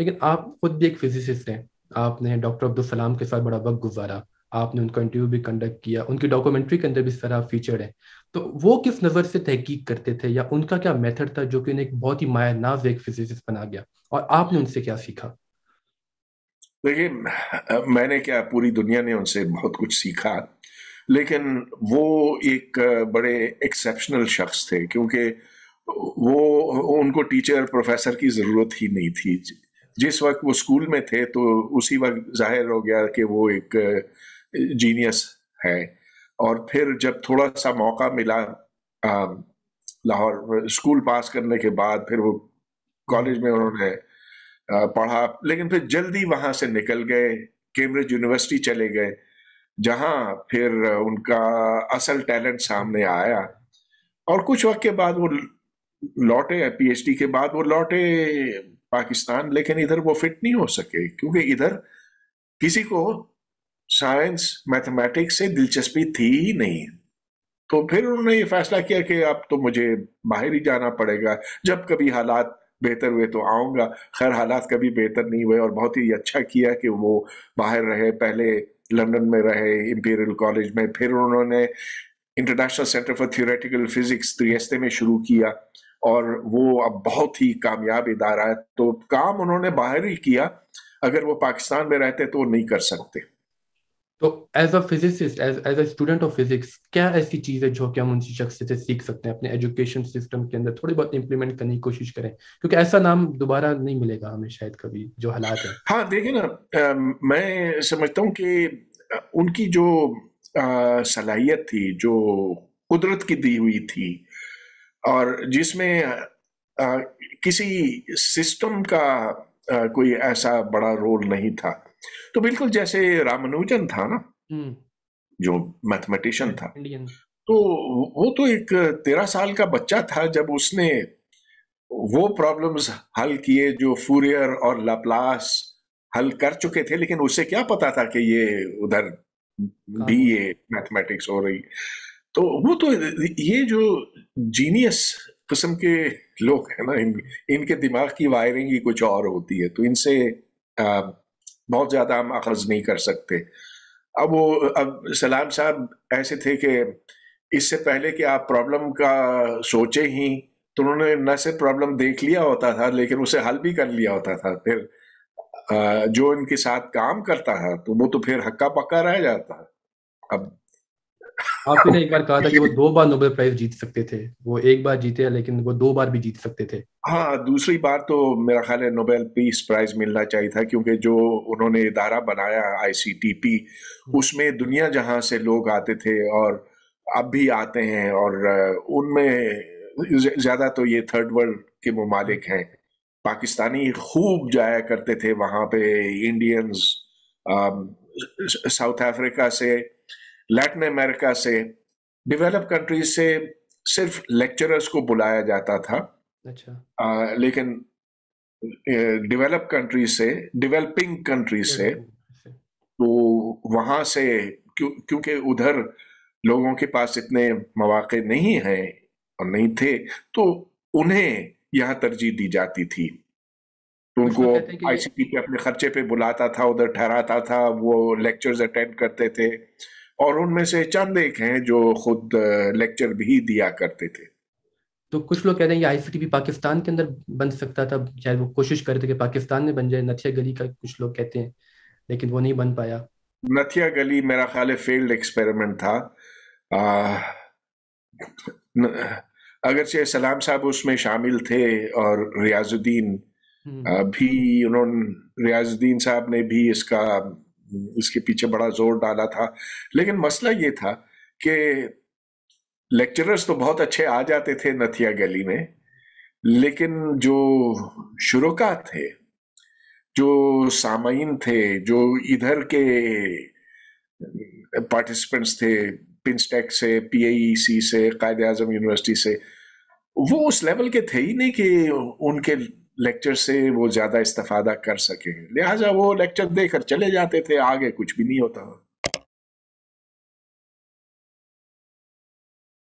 लेकिन आप खुद भी एक फिजिसिस्ट हैं आपने डॉक्टर अब्दुल सलाम के साथ बड़ा वक्त गुजारा आपने उनका इंटरव्यू भी कंडक्ट किया उनकी डॉक्यूमेंट्री के अंदर भी इस तरह फीचर है तो वो किस नज़र से तहकीक करते थे या उनका क्या मेथड था जो कि उन्हें एक बहुत ही माया नाज एक फिजिसिस्ट बना गया और आपने उनसे क्या सीखा देखिए मैंने क्या पूरी दुनिया ने उनसे बहुत कुछ सीखा लेकिन वो एक बड़े एक्सेप्शनल शख्स थे क्योंकि वो उनको टीचर प्रोफेसर की ज़रूरत ही नहीं थी जिस वक्त वो स्कूल में थे तो उसी वक्त जाहिर हो गया कि वो एक जीनियस है और फिर जब थोड़ा सा मौका मिला लाहौर स्कूल पास करने के बाद फिर वो कॉलेज में उन्होंने पढ़ा लेकिन फिर जल्दी वहाँ से निकल गए कैम्ब्रिज यूनिवर्सिटी चले गए जहाँ फिर उनका असल टैलेंट सामने आया और कुछ वक्त के बाद वो लौटे पीएचडी के बाद वो लौटे पाकिस्तान लेकिन इधर वो फिट नहीं हो सके क्योंकि इधर किसी को साइंस मैथमेटिक्स से दिलचस्पी थी ही नहीं तो फिर उन्होंने ये फैसला किया कि अब तो मुझे बाहर ही जाना पड़ेगा जब कभी हालात बेहतर हुए तो आऊँगा खैर हालात कभी बेहतर नहीं हुए और बहुत ही अच्छा किया कि वो बाहर रहे पहले लंदन में रहे इम्पीरियल कॉलेज में फिर उन्होंने International Centre for Theoretical Physics Trieste में शुरू किया और वो अब बहुत ही कामयाब इदारा है तो काम उन्होंने बाहर ही किया अगर वो पाकिस्तान में रहते तो वो नहीं कर सकते तो as a physicist as a student of physics क्या ऐसी चीज है जो कि हम उनकी शख्स से सीख सकते हैं अपने एजुकेशन सिस्टम के अंदर थोड़ी बहुत इम्प्लीमेंट करने की कोशिश करें क्योंकि ऐसा नाम दोबारा नहीं मिलेगा हमें शायद कभी जो हालात है हाँ देखिए ना मैं समझता हूँ कि उनकी जो सलाहियत थी जो कुदरत की दी हुई थी और जिसमें किसी सिस्टम का आ, कोई ऐसा बड़ा रोल नहीं था तो बिल्कुल जैसे रामानुजन था ना हम्म। जो मैथमेटिशियन था तो वो तो एक तेरह साल का बच्चा था जब उसने वो प्रॉब्लम्स हल किए जो फूरियर और लाप्लास हल कर चुके थे लेकिन उसे क्या पता था कि ये उधर भी ये मैथमेटिक्स हो रही तो वो तो ये जो जीनियस किस्म के लोग हैं ना इन, इनके दिमाग की वायरिंग ही कुछ और होती है तो इनसे बहुत ज़्यादा हम अखज नहीं कर सकते अब वो अब सलाम साहब ऐसे थे कि इससे पहले कि आप प्रॉब्लम का सोचे ही तो उन्होंने न सिर्फ प्रॉब्लम देख लिया होता था लेकिन उसे हल भी कर लिया होता था फिर जो इनके साथ काम करता है तो वो तो फिर हक्का पक्का रह जाता अब आपने एक बार कहा था कि वो दो बार नोबेल प्राइज जीत सकते थे वो एक बार जीते हैं लेकिन वो दो बार भी जीत सकते थे हाँ दूसरी बार तो मेरा ख्याल है नोबेल पीस प्राइज मिलना चाहिए था क्योंकि जो उन्होंने इदारा बनाया आई हम्म। उसमें दुनिया जहां से लोग आते थे और अब भी आते हैं और उनमें ज्यादा तो ये थर्ड वर्ल्ड के ममालिक हैं पाकिस्तानी खूब जाया करते थे वहाँ पे इंडियंस साउथ अफ्रीका से लैटिन अमेरिका से डेवलप कंट्रीज से सिर्फ लेक्चरर्स को बुलाया जाता था अच्छा आ, लेकिन डेवलप कंट्रीज से डेवलपिंग कंट्रीज से अच्छा। तो वहां से क्यों क्योंकि उधर लोगों के पास इतने मौाक नहीं हैं और नहीं थे तो उन्हें यहाँ तरजीह दी जाती थी तो उनको आईसीपी पे अपने खर्चे पे बुलाता था उधर ठहराता था वो लेक्चर्स अटेंड करते थे और उनमें से चंद एक हैं जो खुद लेक्चर भी दिया करते थे तो कुछ लोग कहते हैं ये आईसीटी भी पाकिस्तान के अंदर बन सकता था शायद वो कोशिश कर रहे थे कि पाकिस्तान में बन जाए नथिया गली का कुछ लोग कहते हैं लेकिन वो नहीं बन पाया नथिया गली मेरा ख्याल फेल्ड एक्सपेरिमेंट था आ, न, अगर से सलाम साहब उसमें शामिल थे और रियाजुद्दीन हम्म। भी उन्होंने रियाजुद्दीन साहब ने भी इसका इसके पीछे बड़ा जोर डाला था लेकिन मसला ये था कि लेक्चरर्स तो बहुत अच्छे आ जाते थे नथिया गली में लेकिन जो शुरुका थे जो सामीन थे जो इधर के पार्टिसिपेंट्स थे पिंस्टेक से पी e से कायद आजम यूनिवर्सिटी से वो उस लेवल के थे ही नहीं कि उनके लेक्चर से वो ज़्यादा इस्तेफादा कर सके लिहाजा वो लेक्चर देकर चले जाते थे आगे कुछ भी नहीं होता